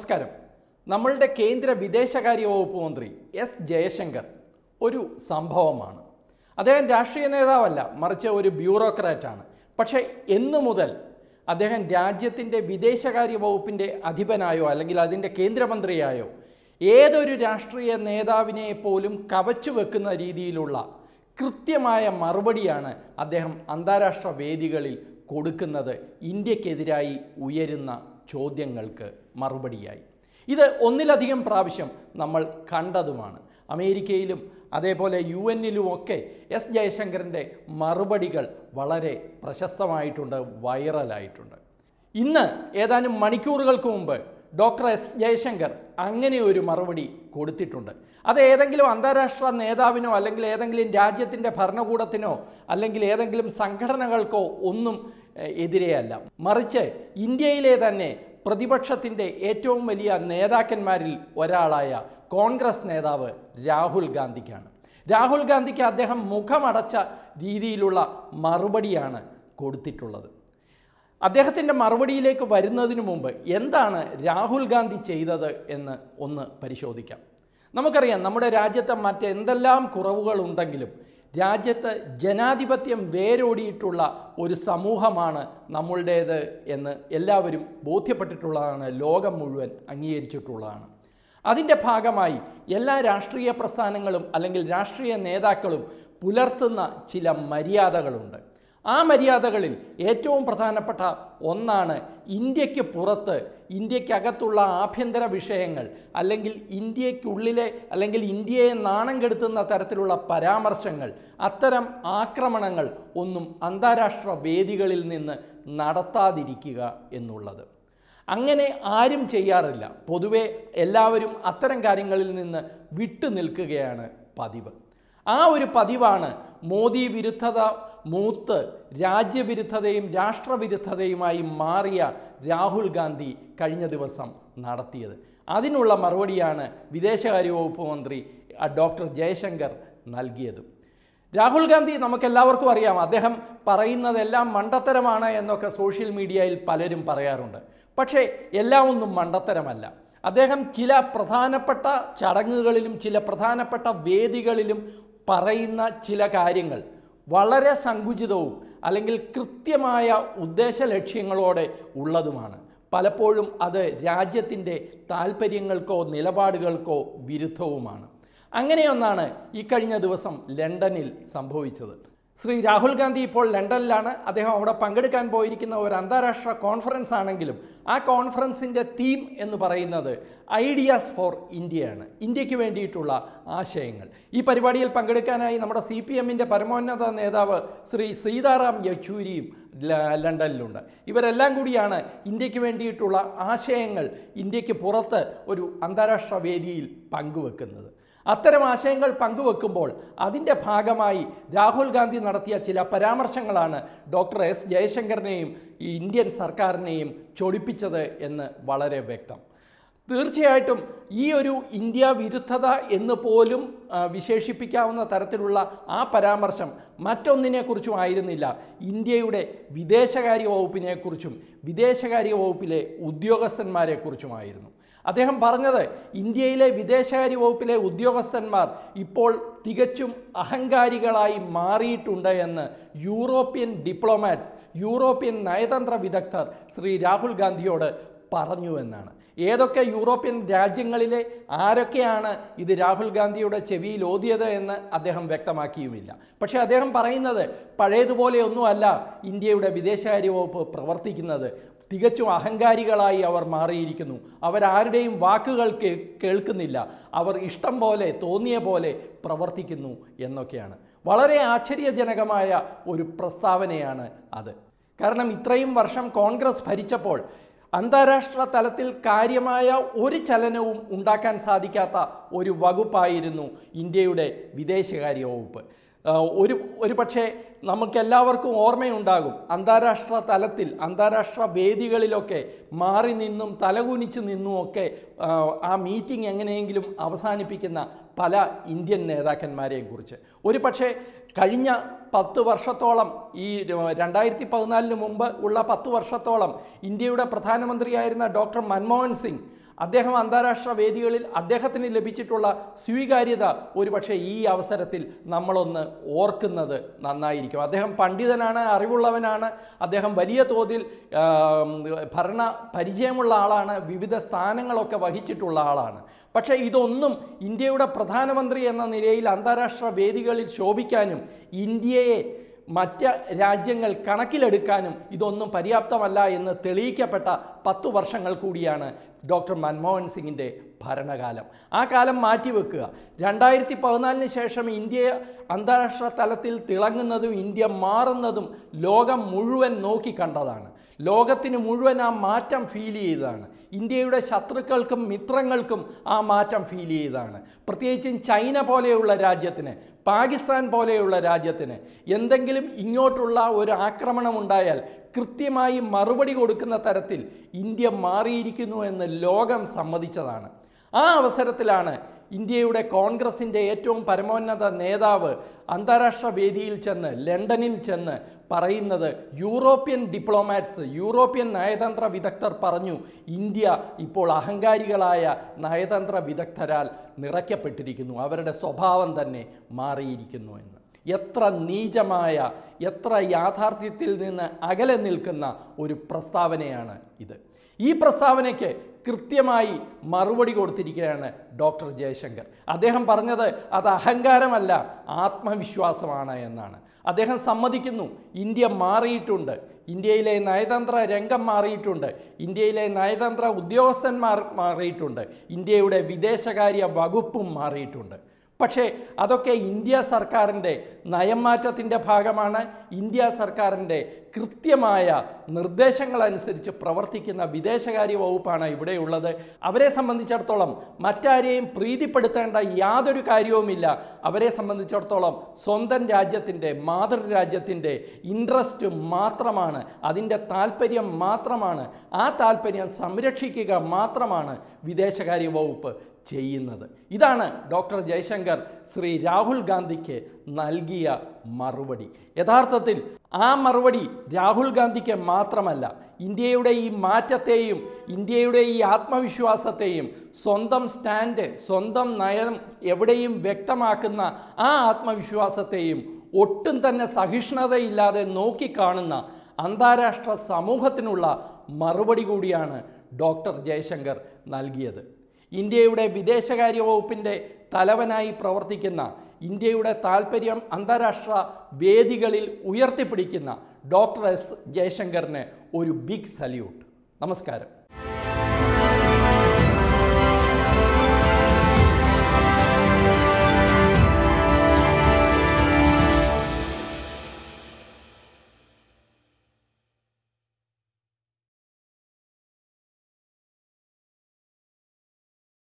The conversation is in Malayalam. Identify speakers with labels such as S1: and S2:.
S1: നമസ്കാരം നമ്മളുടെ കേന്ദ്ര വിദേശകാര്യ വകുപ്പ് മന്ത്രി എസ് ജയശങ്കർ ഒരു സംഭവമാണ് അദ്ദേഹം രാഷ്ട്രീയ നേതാവല്ല മറിച്ച് ഒരു ബ്യൂറോക്രാറ്റാണ് പക്ഷേ എന്നു മുതൽ അദ്ദേഹം രാജ്യത്തിൻ്റെ വിദേശകാര്യ വകുപ്പിൻ്റെ അധിപനായോ അല്ലെങ്കിൽ അതിൻ്റെ കേന്ദ്രമന്ത്രിയായോ ഏതൊരു രാഷ്ട്രീയ നേതാവിനെ പോലും കവച്ചു വെക്കുന്ന രീതിയിലുള്ള കൃത്യമായ മറുപടിയാണ് അദ്ദേഹം അന്താരാഷ്ട്ര വേദികളിൽ കൊടുക്കുന്നത് ഇന്ത്യക്കെതിരായി ഉയരുന്ന ചോദ്യങ്ങൾക്ക് മറുപടിയായി ഇത് ഒന്നിലധികം പ്രാവശ്യം നമ്മൾ കണ്ടതുമാണ് അമേരിക്കയിലും അതേപോലെ യു എന്നിലുമൊക്കെ എസ് ജയശങ്കറിൻ്റെ മറുപടികൾ വളരെ പ്രശസ്തമായിട്ടുണ്ട് വൈറലായിട്ടുണ്ട് ഇന്ന് ഏതാനും മണിക്കൂറുകൾക്ക് മുമ്പ് ഡോക്ടർ എസ് ജയശങ്കർ അങ്ങനെ ഒരു മറുപടി കൊടുത്തിട്ടുണ്ട് അത് ഏതെങ്കിലും അന്താരാഷ്ട്ര നേതാവിനോ അല്ലെങ്കിൽ ഏതെങ്കിലും രാജ്യത്തിൻ്റെ ഭരണകൂടത്തിനോ അല്ലെങ്കിൽ ഏതെങ്കിലും സംഘടനകൾക്കോ ഒന്നും എതിരെയല്ല മറിച്ച് ഇന്ത്യയിലെ തന്നെ പ്രതിപക്ഷത്തിൻ്റെ ഏറ്റവും വലിയ നേതാക്കന്മാരിൽ ഒരാളായ കോൺഗ്രസ് നേതാവ് രാഹുൽ ഗാന്ധിക്കാണ് രാഹുൽ ഗാന്ധിക്ക് അദ്ദേഹം മുഖമടച്ച രീതിയിലുള്ള മറുപടിയാണ് കൊടുത്തിട്ടുള്ളത് അദ്ദേഹത്തിൻ്റെ മറുപടിയിലേക്ക് വരുന്നതിന് മുമ്പ് എന്താണ് രാഹുൽ ഗാന്ധി ചെയ്തത് എന്ന് ഒന്ന് പരിശോധിക്കാം നമുക്കറിയാം നമ്മുടെ രാജ്യത്തെ മറ്റെന്തെല്ലാം കുറവുകളുണ്ടെങ്കിലും രാജ്യത്ത് ജനാധിപത്യം വേരോടിയിട്ടുള്ള ഒരു സമൂഹമാണ് നമ്മളുടേത് എന്ന് എല്ലാവരും ബോധ്യപ്പെട്ടിട്ടുള്ളതാണ് ലോകം മുഴുവൻ അംഗീകരിച്ചിട്ടുള്ളതാണ് അതിൻ്റെ ഭാഗമായി എല്ലാ രാഷ്ട്രീയ പ്രസ്ഥാനങ്ങളും അല്ലെങ്കിൽ രാഷ്ട്രീയ നേതാക്കളും പുലർത്തുന്ന ചില മര്യാദകളുണ്ട് ആ മര്യാദകളിൽ ഏറ്റവും പ്രധാനപ്പെട്ട ഒന്നാണ് ഇന്ത്യക്ക് പുറത്ത് ഇന്ത്യക്കകത്തുള്ള ആഭ്യന്തര വിഷയങ്ങൾ അല്ലെങ്കിൽ ഇന്ത്യക്കുള്ളിലെ അല്ലെങ്കിൽ ഇന്ത്യയെ നാണം കെടുത്തുന്ന തരത്തിലുള്ള പരാമർശങ്ങൾ അത്തരം ആക്രമണങ്ങൾ ഒന്നും അന്താരാഷ്ട്ര വേദികളിൽ നിന്ന് നടത്താതിരിക്കുക എന്നുള്ളത് അങ്ങനെ ആരും ചെയ്യാറില്ല പൊതുവെ എല്ലാവരും അത്തരം കാര്യങ്ങളിൽ നിന്ന് വിട്ടു നിൽക്കുകയാണ് പതിവ് ആ ഒരു പതിവാണ് മോദി വിരുദ്ധത മൂത്ത് രാജ്യവിരുദ്ധതയും രാഷ്ട്രവിരുദ്ധതയുമായി മാറിയ രാഹുൽ ഗാന്ധി കഴിഞ്ഞ ദിവസം നടത്തിയത് അതിനുള്ള മറുപടിയാണ് വിദേശകാര്യ വകുപ്പ് മന്ത്രി ഡോക്ടർ ജയശങ്കർ നൽകിയത് രാഹുൽ ഗാന്ധി നമുക്കെല്ലാവർക്കും അറിയാം അദ്ദേഹം പറയുന്നതെല്ലാം മണ്ടത്തരമാണ് എന്നൊക്കെ സോഷ്യൽ മീഡിയയിൽ പലരും പറയാറുണ്ട് പക്ഷേ എല്ലാം ഒന്നും മണ്ടത്തരമല്ല അദ്ദേഹം ചില പ്രധാനപ്പെട്ട ചടങ്ങുകളിലും ചില പ്രധാനപ്പെട്ട വേദികളിലും പറയുന്ന ചില കാര്യങ്ങൾ വളരെ സങ്കുചിതവും അല്ലെങ്കിൽ കൃത്യമായ ഉദ്ദേശ ലക്ഷ്യങ്ങളോടെ ഉള്ളതുമാണ് പലപ്പോഴും അത് രാജ്യത്തിൻ്റെ താൽപ്പര്യങ്ങൾക്കോ നിലപാടുകൾക്കോ വിരുദ്ധവുമാണ് അങ്ങനെയൊന്നാണ് ഇക്കഴിഞ്ഞ ദിവസം ലണ്ടനിൽ സംഭവിച്ചത് ശ്രീ രാഹുൽ ഗാന്ധി ഇപ്പോൾ ലണ്ടനിലാണ് അദ്ദേഹം അവിടെ പങ്കെടുക്കാൻ പോയിരിക്കുന്ന ഒരു അന്താരാഷ്ട്ര കോൺഫറൻസ് ആണെങ്കിലും ആ കോൺഫറൻസിൻ്റെ തീം എന്ന് പറയുന്നത് ഐഡിയാസ് ഫോർ ഇന്ത്യയാണ് ഇന്ത്യക്ക് വേണ്ടിയിട്ടുള്ള ആശയങ്ങൾ ഈ പരിപാടിയിൽ പങ്കെടുക്കാനായി നമ്മുടെ സി പി എമ്മിൻ്റെ പരമോന്നത നേതാവ് ശ്രീ സീതാറാം യെച്ചൂരിയും ലണ്ടനിലുണ്ട് ഇവരെല്ലാം കൂടിയാണ് ഇന്ത്യക്ക് വേണ്ടിയിട്ടുള്ള ആശയങ്ങൾ ഇന്ത്യക്ക് പുറത്ത് ഒരു അന്താരാഷ്ട്ര വേദിയിൽ പങ്കുവെക്കുന്നത് അത്തരം ആശയങ്ങൾ പങ്കുവെക്കുമ്പോൾ അതിൻ്റെ ഭാഗമായി രാഹുൽ ഗാന്ധി നടത്തിയ ചില പരാമർശങ്ങളാണ് ഡോക്ടർ എസ് ജയശങ്കറിനെയും ഈ ഇന്ത്യൻ സർക്കാരിനെയും ചൊടിപ്പിച്ചത് എന്ന് വളരെ വ്യക്തം തീർച്ചയായിട്ടും ഈ ഒരു ഇന്ത്യ വിരുദ്ധത എന്ന് പോലും വിശേഷിപ്പിക്കാവുന്ന തരത്തിലുള്ള ആ പരാമർശം മറ്റൊന്നിനെക്കുറിച്ചും ആയിരുന്നില്ല ഇന്ത്യയുടെ വിദേശകാര്യ വകുപ്പിനെക്കുറിച്ചും വിദേശകാര്യ വകുപ്പിലെ ഉദ്യോഗസ്ഥന്മാരെക്കുറിച്ചുമായിരുന്നു അദ്ദേഹം പറഞ്ഞത് ഇന്ത്യയിലെ വിദേശകാര്യ വകുപ്പിലെ ഉദ്യോഗസ്ഥന്മാർ ഇപ്പോൾ തികച്ചും അഹങ്കാരികളായി മാറിയിട്ടുണ്ട് എന്ന് യൂറോപ്യൻ ഡിപ്ലോമാറ്റ്സ് യൂറോപ്യൻ നയതന്ത്ര വിദഗ്ധർ ശ്രീ രാഹുൽ ഗാന്ധിയോട് പറഞ്ഞു എന്നാണ് ഏതൊക്കെ യൂറോപ്യൻ രാജ്യങ്ങളിലെ ആരൊക്കെയാണ് ഇത് രാഹുൽ ഗാന്ധിയുടെ ചെവിയിൽ ഓതിയത് എന്ന് അദ്ദേഹം വ്യക്തമാക്കിയുമില്ല പക്ഷേ അദ്ദേഹം പറയുന്നത് പഴയതുപോലെയൊന്നുമല്ല ഇന്ത്യയുടെ വിദേശകാര്യ വകുപ്പ് പ്രവർത്തിക്കുന്നത് തികച്ചും അഹങ്കാരികളായി അവർ മാറിയിരിക്കുന്നു അവരാരുടെയും വാക്കുകൾ കേൾക്കുന്നില്ല അവർ ഇഷ്ടം പോലെ തോന്നിയ പോലെ പ്രവർത്തിക്കുന്നു എന്നൊക്കെയാണ് വളരെ ആശ്ചര്യജനകമായ ഒരു പ്രസ്താവനയാണ് അത് കാരണം ഇത്രയും വർഷം കോൺഗ്രസ് ഭരിച്ചപ്പോൾ അന്താരാഷ്ട്ര തലത്തിൽ കാര്യമായ ഒരു ചലനവും ഉണ്ടാക്കാൻ സാധിക്കാത്ത ഒരു വകുപ്പായിരുന്നു ഇന്ത്യയുടെ വിദേശകാര്യ വകുപ്പ് ഒരു ഒരു പക്ഷേ നമുക്കെല്ലാവർക്കും ഓർമ്മയുണ്ടാകും അന്താരാഷ്ട്ര തലത്തിൽ അന്താരാഷ്ട്ര വേദികളിലൊക്കെ മാറി നിന്നും തലകുനിച്ച് നിന്നുമൊക്കെ ആ മീറ്റിംഗ് എങ്ങനെയെങ്കിലും അവസാനിപ്പിക്കുന്ന പല ഇന്ത്യൻ നേതാക്കന്മാരെയും കുറിച്ച് ഒരു പക്ഷേ കഴിഞ്ഞ പത്ത് വർഷത്തോളം ഈ രണ്ടായിരത്തി പതിനാലിന് മുമ്പ് ഉള്ള പത്ത് വർഷത്തോളം ഇന്ത്യയുടെ പ്രധാനമന്ത്രിയായിരുന്ന ഡോക്ടർ മൻമോഹൻ സിംഗ് അദ്ദേഹം അന്താരാഷ്ട്ര വേദികളിൽ അദ്ദേഹത്തിന് ലഭിച്ചിട്ടുള്ള സ്വീകാര്യത ഒരുപക്ഷെ ഈ അവസരത്തിൽ നമ്മളൊന്ന് ഓർക്കുന്നത് നന്നായിരിക്കും അദ്ദേഹം പണ്ഡിതനാണ് അറിവുള്ളവനാണ് അദ്ദേഹം വലിയ തോതിൽ ഭരണ പരിചയമുള്ള ആളാണ് വിവിധ സ്ഥാനങ്ങളൊക്കെ വഹിച്ചിട്ടുള്ള ആളാണ് പക്ഷേ ഇതൊന്നും ഇന്ത്യയുടെ പ്രധാനമന്ത്രി എന്ന നിലയിൽ അന്താരാഷ്ട്ര വേദികളിൽ ശോഭിക്കാനും ഇന്ത്യയെ മറ്റ് രാജ്യങ്ങൾ കണക്കിലെടുക്കാനും ഇതൊന്നും പര്യാപ്തമല്ല എന്ന് തെളിയിക്കപ്പെട്ട പത്തു വർഷങ്ങൾ കൂടിയാണ് ഡോക്ടർ മൻമോഹൻ സിംഗിൻ്റെ ഭരണകാലം ആ കാലം മാറ്റിവെക്കുക രണ്ടായിരത്തി പതിനാലിന് ശേഷം ഇന്ത്യ അന്താരാഷ്ട്ര തലത്തിൽ തിളങ്ങുന്നതും ഇന്ത്യ മാറുന്നതും ലോകം മുഴുവൻ നോക്കി കണ്ടതാണ് ലോകത്തിന് മുഴുവൻ ആ മാറ്റം ഫീൽ ചെയ്തതാണ് ഇന്ത്യയുടെ ശത്രുക്കൾക്കും മിത്രങ്ങൾക്കും ആ മാറ്റം ഫീൽ ചെയ്തതാണ് പ്രത്യേകിച്ചും ചൈന പോലെയുള്ള രാജ്യത്തിന് പാകിസ്ഥാൻ പോലെയുള്ള രാജ്യത്തിന് എന്തെങ്കിലും ഇങ്ങോട്ടുള്ള ഒരു ആക്രമണം ഉണ്ടായാൽ കൃത്യമായി മറുപടി കൊടുക്കുന്ന തരത്തിൽ ഇന്ത്യ മാറിയിരിക്കുന്നു എന്ന് ലോകം സമ്മതിച്ചതാണ് ആ അവസരത്തിലാണ് ഇന്ത്യയുടെ കോൺഗ്രസിൻ്റെ ഏറ്റവും പരമോന്നത നേതാവ് അന്താരാഷ്ട്ര വേദിയിൽ ചെന്ന് ലണ്ടനിൽ ചെന്ന് പറയുന്നത് യൂറോപ്യൻ ഡിപ്ലോമാറ്റ്സ് യൂറോപ്യൻ നയതന്ത്ര വിദഗ്ധർ പറഞ്ഞു ഇന്ത്യ ഇപ്പോൾ അഹങ്കാരികളായ നയതന്ത്ര വിദഗ്ധരാൽ നിറയ്ക്കപ്പെട്ടിരിക്കുന്നു അവരുടെ സ്വഭാവം തന്നെ മാറിയിരിക്കുന്നു എന്ന് എത്ര നീചമായ എത്ര യാഥാർത്ഥ്യത്തിൽ നിന്ന് അകലെ നിൽക്കുന്ന ഒരു പ്രസ്താവനയാണ് ഇത് ഈ പ്രസ്താവനയ്ക്ക് കൃത്യമായി മറുപടി കൊടുത്തിരിക്കുകയാണ് ഡോക്ടർ ജയശങ്കർ അദ്ദേഹം പറഞ്ഞത് അത് അഹങ്കാരമല്ല ആത്മവിശ്വാസമാണ് എന്നാണ് അദ്ദേഹം സമ്മതിക്കുന്നു ഇന്ത്യ മാറിയിട്ടുണ്ട് ഇന്ത്യയിലെ നയതന്ത്ര രംഗം മാറിയിട്ടുണ്ട് ഇന്ത്യയിലെ നയതന്ത്ര ഉദ്യോഗസ്ഥന്മാർ മാറിയിട്ടുണ്ട് ഇന്ത്യയുടെ വിദേശകാര്യ വകുപ്പും മാറിയിട്ടുണ്ട് പക്ഷേ അതൊക്കെ ഇന്ത്യ സർക്കാരിൻ്റെ നയംമാറ്റത്തിൻ്റെ ഭാഗമാണ് ഇന്ത്യ സർക്കാരിൻ്റെ കൃത്യമായ നിർദ്ദേശങ്ങളനുസരിച്ച് പ്രവർത്തിക്കുന്ന വിദേശകാര്യ വകുപ്പാണ് ഇവിടെയുള്ളത് അവരെ സംബന്ധിച്ചിടത്തോളം മറ്റാരെയും പ്രീതിപ്പെടുത്തേണ്ട യാതൊരു കാര്യവുമില്ല അവരെ സംബന്ധിച്ചിടത്തോളം സ്വന്തം രാജ്യത്തിൻ്റെ മാതൃരാജ്യത്തിൻ്റെ ഇൻട്രസ്റ്റ് മാത്രമാണ് അതിൻ്റെ താല്പര്യം മാത്രമാണ് ആ താല്പര്യം സംരക്ഷിക്കുക മാത്രമാണ് വിദേശകാര്യ വകുപ്പ് ചെയ്യുന്നത് ഇതാണ് ഡോക്ടർ ജയശങ്കർ ശ്രീ രാഹുൽ ഗാന്ധിക്ക് നൽകിയ മറുപടി യഥാർത്ഥത്തിൽ ആ മറുപടി രാഹുൽ ഗാന്ധിക്ക് മാത്രമല്ല ഇന്ത്യയുടെ ഈ മാറ്റത്തെയും ഇന്ത്യയുടെ ഈ ആത്മവിശ്വാസത്തെയും സ്വന്തം സ്റ്റാൻഡ് സ്വന്തം നയം എവിടെയും വ്യക്തമാക്കുന്ന ആ ആത്മവിശ്വാസത്തെയും ഒട്ടും തന്നെ സഹിഷ്ണുതയില്ലാതെ നോക്കിക്കാണുന്ന അന്താരാഷ്ട്ര സമൂഹത്തിനുള്ള മറുപടി കൂടിയാണ് ഡോക്ടർ ജയശങ്കർ നൽകിയത് ഇന്ത്യയുടെ വിദേശകാര്യ വകുപ്പിൻ്റെ തലവനായി പ്രവർത്തിക്കുന്ന ഇന്ത്യയുടെ താൽപ്പര്യം അന്താരാഷ്ട്ര വേദികളിൽ ഉയർത്തിപ്പിടിക്കുന്ന ഡോക്ടർ എസ് ജയശങ്കറിന് ഒരു ബിഗ് സല്യൂട്ട് നമസ്കാരം